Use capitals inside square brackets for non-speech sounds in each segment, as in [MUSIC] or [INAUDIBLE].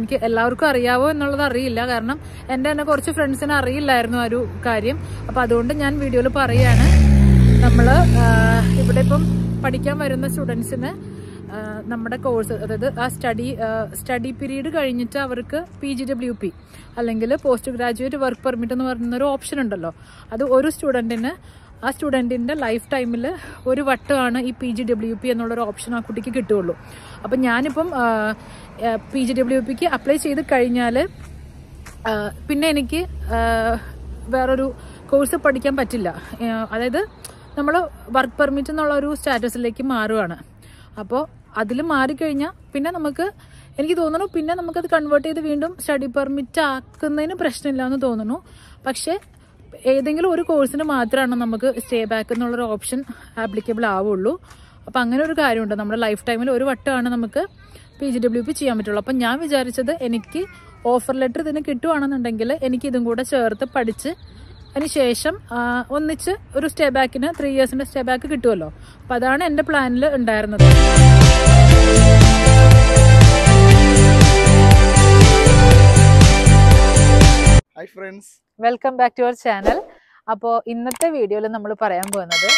എനിക്ക് എല്ലാവർക്കും അറിയാവോ എന്നുള്ളത് അറിയില്ല കാരണം എൻ്റെ തന്നെ കുറച്ച് ഫ്രണ്ട്സിന് അറിയില്ലായിരുന്നു ആ ഒരു കാര്യം അപ്പം അതുകൊണ്ട് ഞാൻ വീഡിയോയിൽ പറയാണ് നമ്മൾ ഇവിടെ ഇപ്പം പഠിക്കാൻ വരുന്ന സ്റ്റുഡൻസിന് നമ്മുടെ കോഴ്സ് അതായത് ആ സ്റ്റഡി സ്റ്റഡി പീരീഡ് കഴിഞ്ഞിട്ട് അവർക്ക് പി ജി ഡബ്ല്യു പി അല്ലെങ്കിൽ പോസ്റ്റ് ഗ്രാജുവേറ്റ് വർക്ക് പെർമിറ്റ് എന്ന് പറയുന്ന ഒരു ഓപ്ഷൻ ഉണ്ടല്ലോ അത് ഒരു സ്റ്റുഡൻറ്റിന് ആ സ്റ്റുഡൻറ്റിൻ്റെ ലൈഫ് ടൈമിൽ ഒരു വട്ടമാണ് ഈ പി ജി ഡബ്ല്യു പി എന്നുള്ളൊരു ഓപ്ഷൻ ആ കുട്ടിക്ക് കിട്ടുകയുള്ളൂ അപ്പം ഞാനിപ്പം പി ജി ഡബ്ല്യു പിക്ക് അപ്ലൈ ചെയ്ത് കഴിഞ്ഞാൽ പിന്നെ എനിക്ക് വേറൊരു കോഴ്സ് പഠിക്കാൻ പറ്റില്ല അതായത് നമ്മൾ വർക്ക് പെർമിറ്റ് എന്നുള്ള ഒരു സ്റ്റാറ്റസിലേക്ക് മാറുകയാണ് അപ്പോൾ അതിൽ മാറിക്കഴിഞ്ഞാൽ പിന്നെ നമുക്ക് എനിക്ക് തോന്നുന്നു പിന്നെ നമുക്കത് കൺവേർട്ട് ചെയ്ത് വീണ്ടും സ്റ്റഡി പെർമിറ്റ് ആക്കുന്നതിന് പ്രശ്നമില്ല എന്ന് തോന്നുന്നു പക്ഷേ ഏതെങ്കിലും ഒരു കോഴ്സിന് മാത്രമാണ് നമുക്ക് സ്റ്റേ ബാക്ക് എന്നുള്ളൊരു ഓപ്ഷൻ ആപ്ലിക്കബിൾ ആവുള്ളൂ അപ്പം അങ്ങനെ ഒരു കാര്യമുണ്ട് നമ്മുടെ ലൈഫ് ടൈമിൽ ഒരു വട്ടമാണ് നമുക്ക് പി ജി ഡബ്ല്യു പി ചെയ്യാൻ പറ്റുള്ളൂ അപ്പം ഞാൻ വിചാരിച്ചത് എനിക്ക് ഓഫർ ലെറ്റർ ഇതിന് കിട്ടുകയാണെന്നുണ്ടെങ്കിൽ എനിക്ക് ഇതും കൂടെ ചേർത്ത് പഠിച്ച് അതിന് ശേഷം ഒന്നിച്ച് ഒരു സ്റ്റേ ബാക്കിന് ത്രീ ഇയേഴ്സിൻ്റെ സ്റ്റേ ബാക്ക് കിട്ടുമല്ലോ അപ്പം അതാണ് എൻ്റെ പ്ലാനിൽ ഉണ്ടായിരുന്നത് welcome back to our channel അപ്പോ ഇന്നത്തെ വീഡിയോയിൽ നമ്മൾ പറയാൻ പോകുന്നത്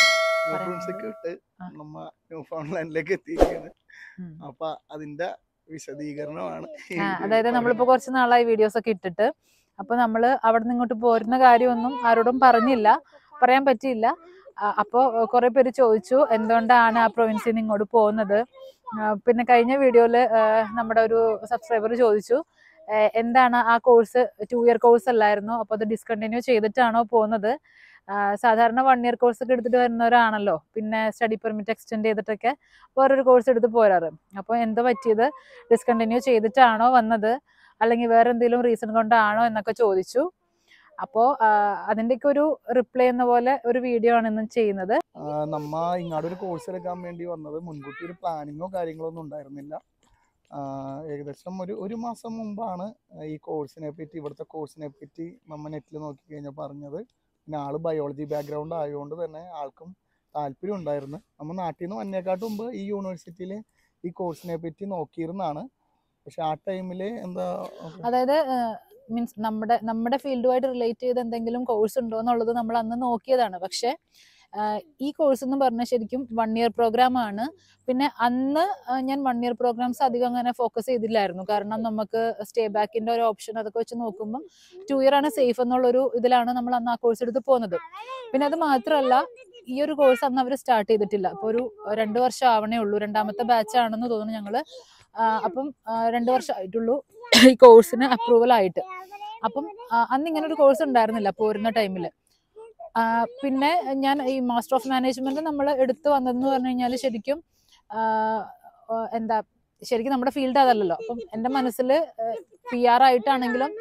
അതിന്റെ വിശദീകരണമാണ് അതായത് നമ്മളിപ്പോ കുറച്ച് നാളായി വീഡിയോസ് ഒക്കെ ഇട്ടിട്ട് അപ്പൊ നമ്മള് അവിടെ നിന്ന് ഇങ്ങോട്ട് പോരുന്ന കാര്യമൊന്നും ആരോടും പറഞ്ഞില്ല പറയാൻ പറ്റിയില്ല അപ്പോൾ കുറേ പേര് ചോദിച്ചു എന്തുകൊണ്ടാണ് ആ പ്രൊവിൻസിൽ നിന്ന് ഇങ്ങോട്ട് പോകുന്നത് പിന്നെ കഴിഞ്ഞ വീഡിയോയില് നമ്മുടെ ഒരു സബ്സ്ക്രൈബർ ചോദിച്ചു എന്താണ് ആ കോഴ്സ് ടു ഇയർ കോഴ്സ് അല്ലായിരുന്നു അപ്പോൾ അത് ഡിസ്കണ്ടിന്യൂ ചെയ്തിട്ടാണോ പോകുന്നത് സാധാരണ വൺ ഇയർ കോഴ്സ് ഒക്കെ എടുത്തിട്ട് വരുന്നവരാണല്ലോ പിന്നെ സ്റ്റഡി പെർമിറ്റ് എക്സ്റ്റെൻഡ് ചെയ്തിട്ടൊക്കെ വേറൊരു കോഴ്സ് എടുത്ത് പോരാറ് അപ്പോൾ എന്താ പറ്റിയത് ഡിസ്കണ്ടിന്യൂ ചെയ്തിട്ടാണോ വന്നത് അല്ലെങ്കിൽ വേറെ എന്തെങ്കിലും റീസൺ കൊണ്ടാണോ എന്നൊക്കെ ചോദിച്ചു അപ്പോൾ അതിൻ്റെയൊക്കെ ഒരു റിപ്ലൈ എന്ന പോലെ ഒരു വീഡിയോ ആണ് ഇന്ന് ചെയ്യുന്നത് നമ്മ ഇങ്ങോട്ടൊരു കോഴ്സ് എടുക്കാൻ വേണ്ടി വന്നത് മുൻകൂട്ടി ഒരു പ്ലാനിങ്ങോ കാര്യങ്ങളോ ഒന്നും ഉണ്ടായിരുന്നില്ല ഏകദേശം ഒരു ഒരു മാസം മുമ്പാണ് ഈ കോഴ്സിനെ പറ്റി ഇവിടുത്തെ കോഴ്സിനെ പറ്റി നമ്മൾ നെറ്റിൽ നോക്കി കഴിഞ്ഞാൽ പറഞ്ഞത് പിന്നെ ആൾ ബയോളജി ബാക്ക്ഗ്രൗണ്ട് ആയതുകൊണ്ട് തന്നെ ആൾക്കും താല്പര്യം ഉണ്ടായിരുന്നു നമ്മൾ നാട്ടിൽ നിന്ന് വന്നേക്കാട്ടും മുമ്പ് ഈ യൂണിവേഴ്സിറ്റിയിൽ ഈ കോഴ്സിനെ പറ്റി നോക്കിയിരുന്നാണ് പക്ഷെ ആ ടൈമിൽ എന്താ അതായത് മീൻസ് നമ്മുടെ നമ്മുടെ ഫീൽഡുമായിട്ട് റിലേറ്റ് ചെയ്ത് എന്തെങ്കിലും കോഴ്സ് ഉണ്ടോ എന്നുള്ളത് നമ്മൾ അന്ന് നോക്കിയതാണ് പക്ഷേ ഈ കോഴ്സ് എന്ന് പറഞ്ഞാൽ ശരിക്കും വൺ ഇയർ പ്രോഗ്രാം ആണ് പിന്നെ അന്ന് ഞാൻ വൺ ഇയർ പ്രോഗ്രാംസ് അധികം അങ്ങനെ ഫോക്കസ് ചെയ്തില്ലായിരുന്നു കാരണം നമുക്ക് സ്റ്റേ ബാക്കിന്റെ ഒരു ഓപ്ഷൻ അതൊക്കെ വെച്ച് നോക്കുമ്പോൾ ടു ഇയർ ആണ് സേഫ് എന്നുള്ളൊരു ഇതിലാണ് നമ്മൾ അന്ന് ആ കോഴ്സ് എടുത്ത് പോകുന്നത് പിന്നെ അത് മാത്രമല്ല ഈ ഒരു കോഴ്സ് അന്ന് അവർ സ്റ്റാർട്ട് ചെയ്തിട്ടില്ല അപ്പൊ ഒരു രണ്ട് വർഷം ആവണേ ഉള്ളൂ രണ്ടാമത്തെ ബാച്ച് ആണെന്ന് തോന്നുന്നു ഞങ്ങൾ അപ്പം രണ്ട് വർഷം ആയിട്ടുള്ളൂ ഈ കോഴ്സിന് അപ്രൂവൽ ആയിട്ട് അപ്പം അന്ന് ഇങ്ങനെ ഒരു കോഴ്സ് ഉണ്ടായിരുന്നില്ല പോരുന്ന ടൈമിൽ പിന്നെ ഞാൻ ഈ മാസ്റ്റർ ഓഫ് മാനേജ്മെന്റ് നമ്മൾ എടുത്തു വന്നതെന്ന് പറഞ്ഞു കഴിഞ്ഞാൽ ശരിക്കും എന്താ ശരിക്കും നമ്മുടെ ഫീൽഡ് അതല്ലല്ലോ അപ്പം എൻ്റെ മനസ്സിൽ പി ആർ ആയിട്ടാണെങ്കിലും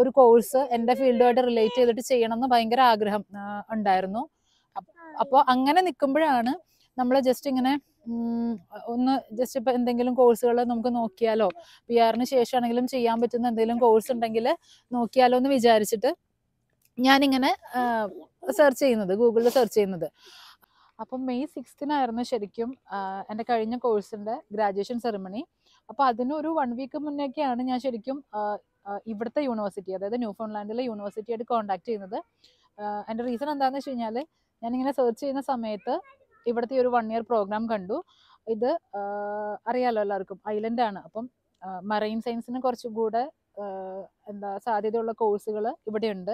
ഒരു കോഴ്സ് എൻ്റെ ഫീൽഡുമായിട്ട് റിലേറ്റ് ചെയ്തിട്ട് ചെയ്യണം എന്ന് ഭയങ്കര ആഗ്രഹം ഉണ്ടായിരുന്നു അപ്പോൾ അങ്ങനെ നിൽക്കുമ്പോഴാണ് നമ്മൾ ജസ്റ്റ് ഇങ്ങനെ ഒന്ന് ജസ്റ്റ് ഇപ്പൊ എന്തെങ്കിലും കോഴ്സുകൾ നമുക്ക് നോക്കിയാലോ പി ആറിന് ശേഷമാണെങ്കിലും ചെയ്യാൻ പറ്റുന്ന എന്തെങ്കിലും കോഴ്സ് ഉണ്ടെങ്കിൽ നോക്കിയാലോ എന്ന് വിചാരിച്ചിട്ട് ഞാനിങ്ങനെ സെർച്ച് ചെയ്യുന്നത് ഗൂഗിളിൽ സെർച്ച് ചെയ്യുന്നത് അപ്പം മെയ് സിക്സ്തിനായിരുന്നു ശരിക്കും എൻ്റെ കഴിഞ്ഞ കോഴ്സിൻ്റെ ഗ്രാജുവേഷൻ സെറിമണി അപ്പോൾ അതിനൊരു വൺ വീക്ക് മുന്നേക്കെയാണ് ഞാൻ ശരിക്കും ഇവിടുത്തെ യൂണിവേഴ്സിറ്റി അതായത് ന്യൂ ഫോൺലാൻഡിലെ യൂണിവേഴ്സിറ്റിയായിട്ട് കോൺടാക്ട് ചെയ്യുന്നത് എൻ്റെ റീസൺ എന്താണെന്ന് വെച്ച് കഴിഞ്ഞാൽ ഞാനിങ്ങനെ സെർച്ച് ചെയ്യുന്ന സമയത്ത് ഇവിടുത്തെ ഒരു വൺ ഇയർ പ്രോഗ്രാം കണ്ടു ഇത് അറിയാലോ എല്ലാവർക്കും ഐലൻഡ് ആണ് അപ്പം മറൈൻ സയൻസിന് കുറച്ചും കൂടെ എന്താ സാധ്യതയുള്ള കോഴ്സുകൾ ഇവിടെയുണ്ട്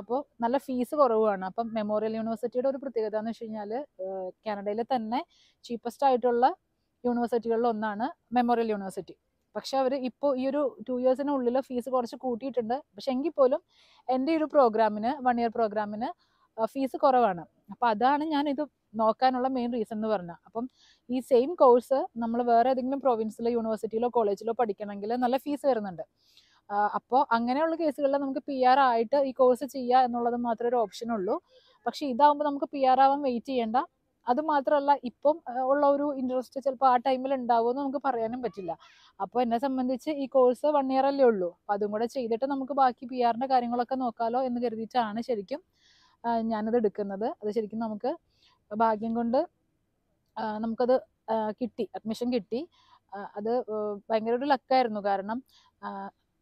അപ്പോൾ നല്ല ഫീസ് കുറവാണ് അപ്പം മെമ്മോറിയൽ യൂണിവേഴ്സിറ്റിയുടെ ഒരു പ്രത്യേകത എന്ന് വെച്ച് കഴിഞ്ഞാൽ കാനഡയിലെ തന്നെ ചീപ്പസ്റ്റ് ആയിട്ടുള്ള യൂണിവേഴ്സിറ്റികളിൽ ഒന്നാണ് മെമ്മോറിയൽ യൂണിവേഴ്സിറ്റി പക്ഷെ അവർ ഇപ്പോൾ ഈ ഒരു ടു ഇയേഴ്സിനുള്ളിൽ ഫീസ് കുറച്ച് കൂട്ടിയിട്ടുണ്ട് പക്ഷെ എങ്കിൽ പോലും എൻ്റെ ഒരു പ്രോഗ്രാമിന് വൺ ഇയർ പ്രോഗ്രാമിന് ഫീസ് കുറവാണ് അപ്പം അതാണ് ഞാൻ ഇത് നോക്കാനുള്ള മെയിൻ റീസൺ എന്ന് പറഞ്ഞാൽ അപ്പം ഈ സെയിം കോഴ്സ് നമ്മൾ വേറെ ഏതെങ്കിലും പ്രൊവിൻസിലോ യൂണിവേഴ്സിറ്റിയിലോ കോളേജിലോ പഠിക്കണമെങ്കിൽ നല്ല ഫീസ് വരുന്നുണ്ട് അപ്പോൾ അങ്ങനെയുള്ള കേസുകളിൽ നമുക്ക് പി ആർ ആയിട്ട് ഈ കോഴ്സ് ചെയ്യുക എന്നുള്ളത് മാത്രമേ ഒരു ഓപ്ഷൻ ഉള്ളൂ പക്ഷേ ഇതാവുമ്പോൾ നമുക്ക് പി ആർ ആവാൻ വെയിറ്റ് ചെയ്യേണ്ട അത് മാത്രമല്ല ഇപ്പം ഉള്ള ഒരു ഇൻട്രസ്റ്റ് ചിലപ്പോൾ ആ ടൈമിൽ ഉണ്ടാവുമെന്ന് നമുക്ക് പറയാനും പറ്റില്ല അപ്പോൾ എന്നെ സംബന്ധിച്ച് ഈ കോഴ്സ് വൺ ഇയർ അല്ലേ ഉള്ളൂ അപ്പോൾ അതും കൂടെ ചെയ്തിട്ട് നമുക്ക് ബാക്കി പി ആറിൻ്റെ കാര്യങ്ങളൊക്കെ നോക്കാലോ എന്ന് കരുതിയിട്ടാണ് ശരിക്കും ഞാനത് എടുക്കുന്നത് അത് ശരിക്കും നമുക്ക് ഭാഗ്യം കൊണ്ട് നമുക്കത് കിട്ടി അഡ്മിഷൻ കിട്ടി അത് ഭയങ്കര ഒരു ലക്കായിരുന്നു കാരണം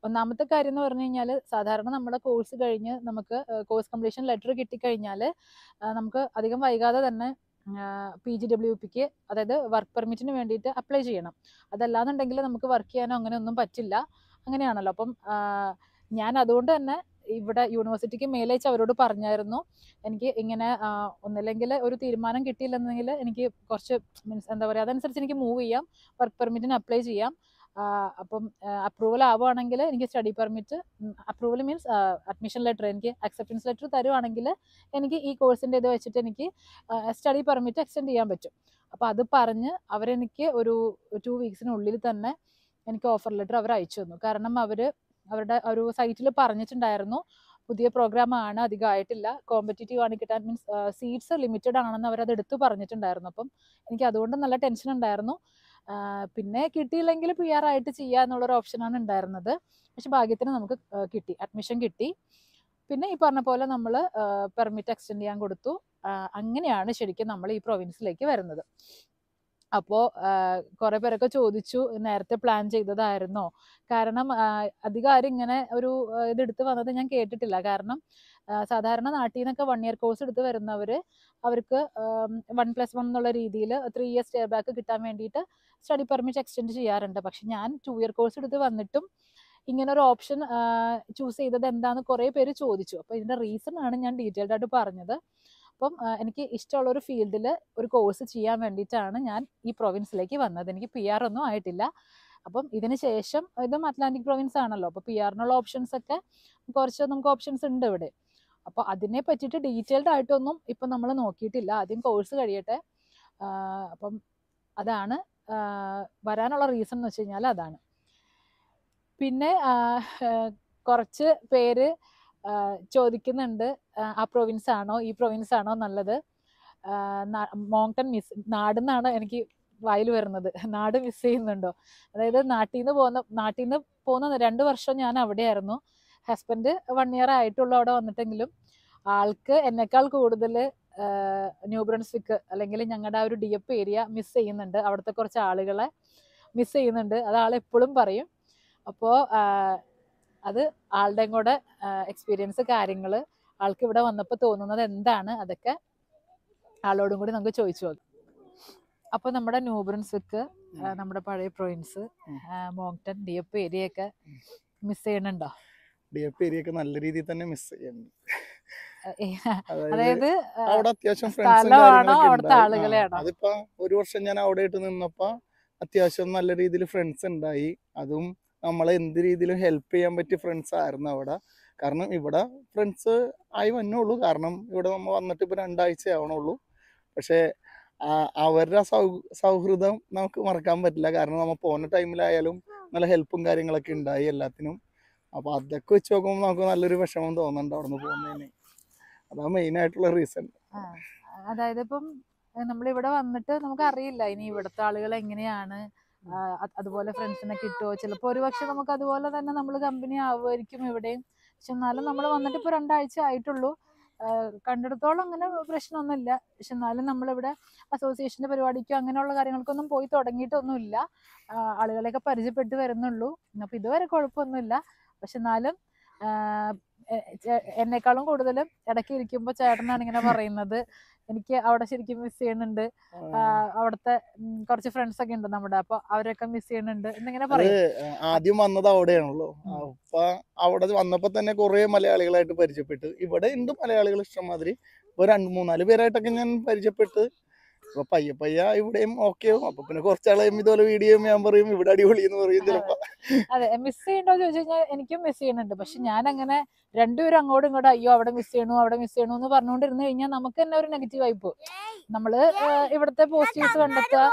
ഒന്നാമത്തെ കാര്യം എന്ന് പറഞ്ഞു കഴിഞ്ഞാൽ സാധാരണ നമ്മുടെ കോഴ്സ് കഴിഞ്ഞ് നമുക്ക് കോഴ്സ് കംപ്ലീഷൻ ലെറ്റർ കിട്ടിക്കഴിഞ്ഞാൽ നമുക്ക് അധികം വൈകാതെ തന്നെ പി ജി ഡബ്ല്യു പിക്ക് അതായത് വർക്ക് പെർമിറ്റിന് വേണ്ടിയിട്ട് അപ്ലൈ ചെയ്യണം അതല്ലാന്നുണ്ടെങ്കിൽ നമുക്ക് വർക്ക് ചെയ്യാനോ അങ്ങനെ ഒന്നും പറ്റില്ല അങ്ങനെയാണല്ലോ അപ്പം ഞാൻ അതുകൊണ്ട് തന്നെ ഇവിടെ യൂണിവേഴ്സിറ്റിക്ക് മേലയച്ച് അവരോട് പറഞ്ഞായിരുന്നു എനിക്ക് ഇങ്ങനെ ഒന്നില്ലെങ്കിൽ ഒരു തീരുമാനം കിട്ടിയില്ലെന്നെങ്കിൽ എനിക്ക് കുറച്ച് മീൻസ് എന്താ പറയുക അതനുസരിച്ച് എനിക്ക് മൂവ് ചെയ്യാം വർക്ക് പെർമിറ്റിന് അപ്ലൈ ചെയ്യാം അപ്പം അപ്രൂവൽ ആവുകയാണെങ്കിൽ എനിക്ക് study permit approval means admission letter എനിക്ക് അക്സെപ്റ്റൻസ് ലെറ്റർ തരുവാണെങ്കിൽ എനിക്ക് ഈ കോഴ്സിൻ്റെ ഇത് വെച്ചിട്ട് എനിക്ക് സ്റ്റഡി പെർമിറ്റ് എക്സ്റ്റെൻഡ് ചെയ്യാൻ പറ്റും അപ്പോൾ അത് പറഞ്ഞ് അവരെനിക്ക് ഒരു ടു വീക്സിനുള്ളിൽ തന്നെ എനിക്ക് ഓഫർ ലെറ്റർ അവർ അയച്ചു തന്നു കാരണം അവർ അവരുടെ ഒരു സൈറ്റിൽ പറഞ്ഞിട്ടുണ്ടായിരുന്നു പുതിയ പ്രോഗ്രാം ആണ് അധികമായിട്ടില്ല കോമ്പറ്റീറ്റീവ് ആണ് കിട്ടാൻ മീൻസ് സീറ്റ്സ് ലിമിറ്റഡ് ആണെന്ന് അവരത് എടുത്തു പറഞ്ഞിട്ടുണ്ടായിരുന്നു അപ്പം എനിക്ക് അതുകൊണ്ട് നല്ല ടെൻഷൻ ഉണ്ടായിരുന്നു പിന്നെ കിട്ടിയില്ലെങ്കിൽ പി ആർ ആയിട്ട് ചെയ്യുക എന്നുള്ളൊരു ഓപ്ഷനാണ് ഉണ്ടായിരുന്നത് പക്ഷെ ഭാഗ്യത്തിന് നമുക്ക് കിട്ടി അഡ്മിഷൻ കിട്ടി പിന്നെ ഈ പറഞ്ഞ പോലെ നമ്മൾ പെർമിറ്റ് എക്സ്റ്റെൻഡ് ചെയ്യാൻ കൊടുത്തു അങ്ങനെയാണ് ശരിക്കും നമ്മൾ ഈ പ്രൊവിൻസിലേക്ക് വരുന്നത് അപ്പോൾ കുറേ പേരൊക്കെ ചോദിച്ചു നേരത്തെ പ്ലാൻ ചെയ്തതായിരുന്നോ കാരണം അധികം ആരും ഇങ്ങനെ ഒരു ഇതെടുത്ത് വന്നത് ഞാൻ കേട്ടിട്ടില്ല കാരണം സാധാരണ നാട്ടിൽ നിന്നൊക്കെ വൺ ഇയർ കോഴ്സ് എടുത്ത് വരുന്നവർ അവർക്ക് വൺ പ്ലസ് വൺ എന്നുള്ള രീതിയിൽ ത്രീ ഇയർ സ്റ്റേ ബാക്ക് കിട്ടാൻ വേണ്ടിയിട്ട് സ്റ്റഡി പെർമിറ്റ് എക്സ്റ്റെൻഡ് ചെയ്യാറുണ്ട് പക്ഷെ ഞാൻ ടു ഇയർ കോഴ്സ് എടുത്ത് വന്നിട്ടും ഇങ്ങനെ ഒരു ഓപ്ഷൻ ചൂസ് ചെയ്തത് എന്താന്ന് കുറേ പേര് ചോദിച്ചു അപ്പോൾ ഇതിൻ്റെ റീസൺ ആണ് ഞാൻ ഡീറ്റെയിൽഡ് ആയിട്ട് പറഞ്ഞത് അപ്പം എനിക്ക് ഇഷ്ടമുള്ള ഒരു ഫീൽഡിൽ ഒരു കോഴ്സ് ചെയ്യാൻ വേണ്ടിയിട്ടാണ് ഞാൻ ഈ പ്രൊവിൻസിലേക്ക് വന്നത് എനിക്ക് പി ആർ ഒന്നും ആയിട്ടില്ല അപ്പം ഇതിന് ശേഷം ഇതും അറ്റ്ലാന്റിക് പ്രൊവിൻസ് ആണല്ലോ അപ്പോൾ പി ആറിനുള്ള ഓപ്ഷൻസ് ഒക്കെ കുറച്ച് നമുക്ക് ഓപ്ഷൻസ് ഉണ്ട് ഇവിടെ അപ്പോൾ അതിനെ പറ്റിയിട്ട് ഡീറ്റെയിൽഡ് ആയിട്ടൊന്നും ഇപ്പം നമ്മൾ നോക്കിയിട്ടില്ല ആദ്യം കോഴ്സ് കഴിയട്ടെ അപ്പം അതാണ് വരാനുള്ള റീസൺ എന്ന് വെച്ച് കഴിഞ്ഞാൽ അതാണ് പിന്നെ കുറച്ച് പേര് ചോദിക്കുന്നുണ്ട് ആ പ്രൊവിൻസ് ആണോ ഈ പ്രൊവിൻസ് ആണോ നല്ലത് മോങ്കൻ മിസ് നാടെന്നാണ് എനിക്ക് വായിൽ വരുന്നത് നാട് മിസ് ചെയ്യുന്നുണ്ടോ അതായത് നാട്ടിൽ നിന്ന് പോകുന്ന നാട്ടിൽ നിന്ന് പോകുന്ന രണ്ട് വർഷം ഞാൻ അവിടെയായിരുന്നു ഹസ്ബൻഡ് വൺ ഇയർ ആയിട്ടുള്ള അവിടെ വന്നിട്ടെങ്കിലും ആൾക്ക് എന്നെക്കാൾ കൂടുതൽ ന്യൂ ബ്രൺസ്വിക്ക് അല്ലെങ്കിൽ ഞങ്ങളുടെ ആ ഒരു ഡി എപ്പ് ഏരിയ മിസ് ചെയ്യുന്നുണ്ട് അവിടുത്തെ കുറച്ച് ആളുകളെ മിസ് ചെയ്യുന്നുണ്ട് അത് ആളെപ്പോഴും പറയും അപ്പോൾ അത് ആളുടെയും കൂടെ എക്സ്പീരിയൻസ് കാര്യങ്ങൾ ആൾക്ക് ഇവിടെ വന്നപ്പോൾ തോന്നുന്നത് എന്താണ് അതൊക്കെ ആളോടും കൂടി നമുക്ക് ചോദിച്ചു പോകും അപ്പോൾ നമ്മുടെ ന്യൂബ്രൻസ്വിക്ക് നമ്മുടെ പഴയ പ്രോയിൻസ് മോങ്ടൺ ഡി എഫ് ഏരിയയൊക്കെ മിസ് ചെയ്യണുണ്ടോ ഡി എഫ് നല്ല രീതിയിൽ തന്നെ മിസ് ചെയ്യുന്നുണ്ട് അതായത് അവിടെ അതിപ്പോ ഒരു വർഷം ഞാൻ അവിടെ ആയിട്ട് നിന്നപ്പോ അത്യാവശ്യം നല്ല രീതിയിൽ ഫ്രണ്ട്സ് ഉണ്ടായി അതും നമ്മളെ എന്ത് രീതിയിലും ഹെൽപ്പ് ചെയ്യാൻ പറ്റിയ ഫ്രണ്ട്സ് ആയിരുന്നു അവിടെ കാരണം ഇവിടെ ഫ്രണ്ട്സ് ആയി വന്നുള്ളൂ കാരണം ഇവിടെ നമ്മൾ വന്നിട്ട് ഇപ്പോൾ രണ്ടാഴ്ച ആവണുള്ളൂ പക്ഷേ അവരുടെ സൗഹൃദം നമുക്ക് മറക്കാൻ പറ്റില്ല കാരണം നമ്മൾ പോകുന്ന ടൈമിലായാലും നല്ല ഹെൽപ്പും കാര്യങ്ങളൊക്കെ ഉണ്ടായി എല്ലാത്തിനും അപ്പോൾ അതൊക്കെ വെച്ച് നോക്കുമ്പോൾ നമുക്ക് നല്ലൊരു വിഷമം തോന്നുന്നുണ്ട് അവിടെ നിന്ന് പോകുന്നതിന് അതാണ് ആയിട്ടുള്ള റീസൺ അതായത് ഇപ്പം നമ്മളിവിടെ വന്നിട്ട് നമുക്കറിയില്ല ഇനി ഇവിടുത്തെ ആളുകൾ എങ്ങനെയാണ് അതുപോലെ ഫ്രണ്ട്സിനെ കിട്ടുമോ ഒരു ഒരുപക്ഷെ നമുക്ക് അതുപോലെ തന്നെ നമ്മൾ കമ്പനി ആവുമായിരിക്കും ഇവിടെയും പക്ഷെ എന്നാലും നമ്മൾ വന്നിട്ട് ഇപ്പൊ രണ്ടാഴ്ച ആയിട്ടുള്ളൂ കണ്ടിടത്തോളം അങ്ങനെ പ്രശ്നമൊന്നുമില്ല പക്ഷെ എന്നാലും നമ്മളിവിടെ അസോസിയേഷന്റെ പരിപാടിക്കോ അങ്ങനെയുള്ള കാര്യങ്ങൾക്കൊന്നും പോയി തുടങ്ങിയിട്ടൊന്നുമില്ല ആളുകളെയൊക്കെ പരിചയപ്പെട്ട് വരുന്നുള്ളൂ അപ്പോൾ ഇതുവരെ കുഴപ്പമൊന്നുമില്ല പക്ഷെ എന്നാലും എന്നെക്കാളും കൂടുതലും ഇടയ്ക്ക് ഇരിക്കുമ്പോൾ ചേട്ടനാണ് ഇങ്ങനെ പറയുന്നത് എനിക്ക് അവിടെ ശരിക്കും മിസ് ചെയ്യുന്നുണ്ട് അവിടുത്തെ കുറച്ച് ഫ്രണ്ട്സ് ഒക്കെ ഉണ്ട് നമ്മുടെ അപ്പൊ അവരൊക്കെ മിസ് ചെയ്യുന്നുണ്ട് എന്നിങ്ങനെ പറയും ആദ്യം വന്നത് അവിടെയാണല്ലോ അപ്പൊ അവിടെ വന്നപ്പോ തന്നെ കുറെ മലയാളികളായിട്ട് പരിചയപ്പെട്ടു ഇവിടെ ഉണ്ട് മലയാളികൾ മാതിരി ഇപ്പൊ രണ്ട് മൂന്നാല് പേരായിട്ടൊക്കെ ഞാൻ പരിചയപ്പെട്ട് അപ്പൊ പയ്യ പയ്യ ഇവിടെയും ഓക്കെ അപ്പൊ പിന്നെ കുറച്ചാളെയും ഇതുപോലെ വീഡിയോ ഞാൻ പറയും ഇവിടെ അടിപൊളി എന്ന് പറയും ചിലപ്പോ അതെ മിസ് ചെയ്യണ്ടോ ചോദിച്ചു കഴിഞ്ഞാൽ എനിക്കും മിസ് ചെയ്യുന്നുണ്ട് പക്ഷെ ഞാൻ അങ്ങനെ രണ്ടുപേരും അങ്ങോട്ടും ഇങ്ങോട്ടും അയ്യോ അവിടെ മിസ് ചെയ്യണു അവിടെ മിസ് ചെയ്യണു എന്ന് പറഞ്ഞുകൊണ്ടിരുന്നു കഴിഞ്ഞാൽ നമുക്ക് തന്നെ ഒരു നെഗറ്റീവ് ആയി പോകും നമ്മള് ഇവിടുത്തെ പോസിറ്റീവ്സ് കണ്ടെത്തുക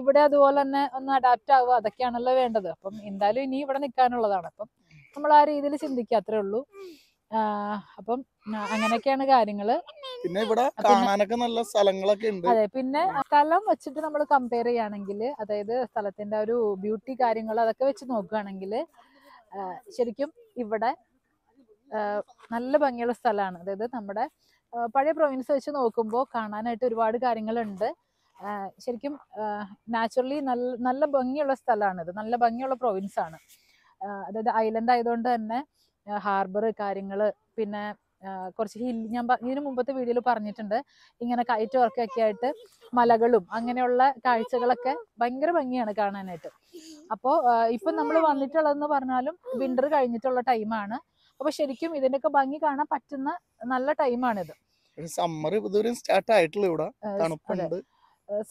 ഇവിടെ അതുപോലെ തന്നെ ഒന്ന് അഡാപ്റ്റ് ആവുക അതൊക്കെയാണല്ലോ വേണ്ടത് അപ്പം എന്തായാലും ഇനി ഇവിടെ നിൽക്കാനുള്ളതാണ് അപ്പം നമ്മൾ ആ രീതിയിൽ ചിന്തിക്കുക അത്രേ ഉള്ളൂ അപ്പം അങ്ങനെയൊക്കെയാണ് കാര്യങ്ങൾ പിന്നെ ഇവിടെ കാണാനൊക്കെ നല്ല സ്ഥലങ്ങളൊക്കെ ഉണ്ട് അതെ പിന്നെ സ്ഥലം വെച്ചിട്ട് നമ്മൾ കമ്പയർ ചെയ്യുകയാണെങ്കിൽ അതായത് സ്ഥലത്തിന്റെ ഒരു ബ്യൂട്ടി കാര്യങ്ങൾ അതൊക്കെ വെച്ച് നോക്കുകയാണെങ്കിൽ ശരിക്കും ഇവിടെ നല്ല ഭംഗിയുള്ള സ്ഥലമാണ് അതായത് നമ്മുടെ പഴയ പ്രൊവിൻസ് വെച്ച് നോക്കുമ്പോൾ കാണാനായിട്ട് ഒരുപാട് കാര്യങ്ങളുണ്ട് ശരിക്കും നാച്ചുറലി നല്ല നല്ല ഭംഗിയുള്ള സ്ഥലമാണിത് നല്ല ഭംഗിയുള്ള പ്രൊവിൻസ് ആണ് അതായത് ഐലൻഡ് ആയതുകൊണ്ട് തന്നെ ഹാർബർ കാര്യങ്ങൾ പിന്നെ കുറച്ച് ഹിൽ ഞാൻ ഇതിന് മുമ്പത്തെ വീഡിയോയിൽ പറഞ്ഞിട്ടുണ്ട് ഇങ്ങനെ കൈറ്റ് വർക്കൊക്കെ ആയിട്ട് മലകളും അങ്ങനെയുള്ള കാഴ്ചകളൊക്കെ ഭയങ്കര ഭംഗിയാണ് കാണാനായിട്ട് അപ്പോൾ ഇപ്പൊ നമ്മൾ വന്നിട്ടുള്ളതെന്ന് പറഞ്ഞാലും വിൻ്റർ കഴിഞ്ഞിട്ടുള്ള ടൈമാണ് അപ്പോൾ ശരിക്കും ഇതിന്റെയൊക്കെ ഭംഗി കാണാൻ പറ്റുന്ന നല്ല ടൈമാണിത് സമ്മർ സ്റ്റാർട്ട് ആയിട്ടുള്ള തണുപ്പുണ്ട്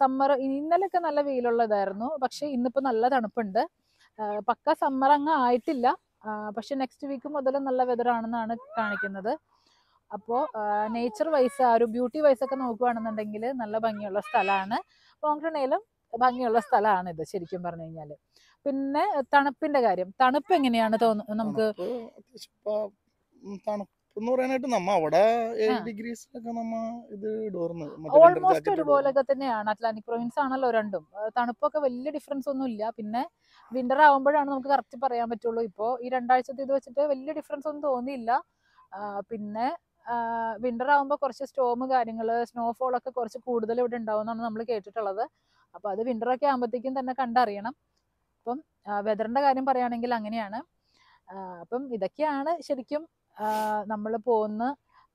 സമ്മർ ഇന്നലെയൊക്കെ നല്ല വെയിലുള്ളതായിരുന്നു പക്ഷെ ഇന്നിപ്പോ നല്ല തണുപ്പുണ്ട് പക്ക സമ്മർ അങ്ങ് ആയിട്ടില്ല പക്ഷെ നെക്സ്റ്റ് വീക്ക് മുതൽ നല്ല വെതർ ആണെന്നാണ് കാണിക്കുന്നത് അപ്പോൾ നേച്ചർ വൈസ് ആ ഒരു ബ്യൂട്ടി വൈസ് ഒക്കെ നോക്കുകയാണെന്നുണ്ടെങ്കിൽ നല്ല ഭംഗിയുള്ള സ്ഥലമാണ് മോങ്കണയിലും ഭംഗിയുള്ള സ്ഥലമാണിത് ശരിക്കും പറഞ്ഞു കഴിഞ്ഞാൽ പിന്നെ തണുപ്പിന്റെ കാര്യം തണുപ്പ് എങ്ങനെയാണ് തോന്നുന്നത് നമുക്ക് എന്ന് പറയാനായിട്ട് നമ്മ അവിടെ ഡിഗ്രീസ് ഒക്കെ നമ്മ ഇത് ഡോർന്ന് ഓൾമോസ്റ്റ് ഒരുപോലെ തന്നെയാണ് അറ്റ്ലാന്റിക് പ്രൊവിൻസ് ആണല്ലോ രണ്ടും തണുപ്പൊക്കെ വലിയ ഡിഫറൻസ് ഒന്നും ഇല്ല പിന്നെ വിന്റർ ആവുമ്പോഴാണ് നമുക്ക് കറക്റ്റ് പറയാൻ പറ്റുള്ളൂ ഇപ്പോ ഈ രണ്ടാഴ്ചത്തെ ഇത് വെച്ചിട്ട് വലിയ ഡിഫറൻസ് ഒന്നും തോന്നിയില്ല പിന്നെ വിന്റർ ആവുമ്പോൾ കുറച്ച് സ്റ്റോം കാര്യങ്ങള് സ്നോഫോൾ ഒക്കെ കുറച്ച് കൂടുതൽ ഇവിടെ എന്നാണ് നമ്മൾ കേട്ടിട്ടുള്ളത് അപ്പോൾ അത് വിന്റർ ഒക്കെ ആകുമ്പോഴത്തേക്കും തന്നെ കണ്ടറിയണം അപ്പം വെതറിന്റെ കാര്യം പറയുകയാണെങ്കിൽ അങ്ങനെയാണ് അപ്പം ഇതൊക്കെയാണ് ശരിക്കും നമ്മൾ പോകുന്ന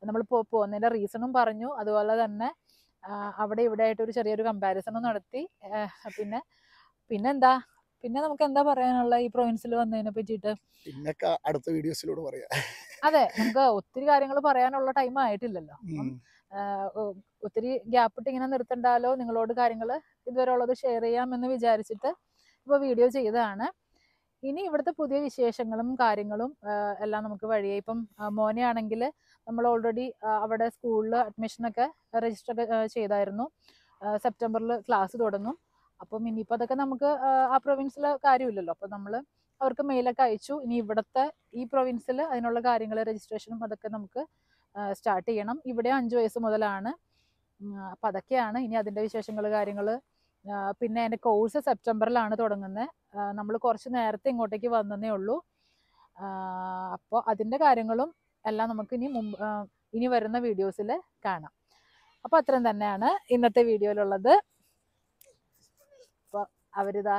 നമ്മൾ പോകുന്നതിൻ്റെ റീസണും പറഞ്ഞു അതുപോലെ തന്നെ അവിടെ ഇവിടെ ആയിട്ട് ഒരു ചെറിയൊരു കമ്പാരിസണും നടത്തി പിന്നെ പിന്നെ എന്താ പിന്നെ നമുക്ക് എന്താ പറയാനുള്ള ഈ പ്രൊവിൻസിൽ വന്നതിനെ പറ്റിയിട്ട് പിന്നെ അടുത്ത വീഡിയോസിലൂടെ പറയാം അതെ നമുക്ക് ഒത്തിരി കാര്യങ്ങൾ പറയാനുള്ള ടൈം ആയിട്ടില്ലല്ലോ ഒത്തിരി ഗ്യാപ്പ് ഇട്ട് ഇങ്ങനെ നിർത്തണ്ടാലോ നിങ്ങളോട് കാര്യങ്ങൾ ഇതുവരെ ഉള്ളത് ഷെയർ ചെയ്യാമെന്ന് വിചാരിച്ചിട്ട് ഇപ്പോൾ വീഡിയോ ചെയ്തതാണ് ഇനി ഇവിടുത്തെ പുതിയ വിശേഷങ്ങളും കാര്യങ്ങളും എല്ലാം നമുക്ക് വഴിയെ ഇപ്പം മോനെയാണെങ്കിൽ നമ്മൾ ഓൾറെഡി അവിടെ സ്കൂളിൽ അഡ്മിഷനൊക്കെ രജിസ്റ്റർ ചെയ്തായിരുന്നു സെപ്റ്റംബറിൽ ക്ലാസ് തുടങ്ങും അപ്പം ഇനിയിപ്പോൾ അതൊക്കെ നമുക്ക് ആ പ്രൊവിൻസിലെ കാര്യമില്ലല്ലോ അപ്പം നമ്മൾ അവർക്ക് മെയിലൊക്കെ അയച്ചു ഇനി ഇവിടുത്തെ ഈ പ്രൊവിൻസിൽ അതിനുള്ള കാര്യങ്ങൾ രജിസ്ട്രേഷനും അതൊക്കെ നമുക്ക് സ്റ്റാർട്ട് ചെയ്യണം ഇവിടെ അഞ്ച് വയസ്സ് മുതലാണ് അപ്പം അതൊക്കെയാണ് ഇനി അതിൻ്റെ വിശേഷങ്ങൾ കാര്യങ്ങൾ പിന്നെ എൻ്റെ കോഴ്സ് സെപ്റ്റംബറിലാണ് തുടങ്ങുന്നത് നമ്മൾ കുറച്ച് നേരത്തെ ഇങ്ങോട്ടേക്ക് വന്നതേ ഉള്ളൂ അപ്പോൾ അതിൻ്റെ കാര്യങ്ങളും എല്ലാം നമുക്ക് ഇനി മുമ്പ് ഇനി വരുന്ന വീഡിയോസിൽ കാണാം അപ്പോൾ അത്രയും തന്നെയാണ് ഇന്നത്തെ വീഡിയോയിലുള്ളത് അപ്പോൾ അവരിതാ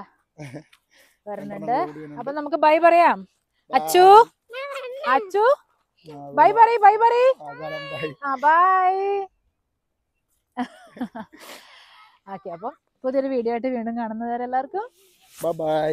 വരുന്നുണ്ട് അപ്പം നമുക്ക് ബൈ പറയാം അച്ചു അച്ചു ബൈ പറ ബൈ പറ ആ ബൈ ഓക്കെ [LAUGHS] അപ്പം പുതിയൊരു വീഡിയോ ആയിട്ട് വീണ്ടും കാണുന്നവരെല്ലാവർക്കും ബൈ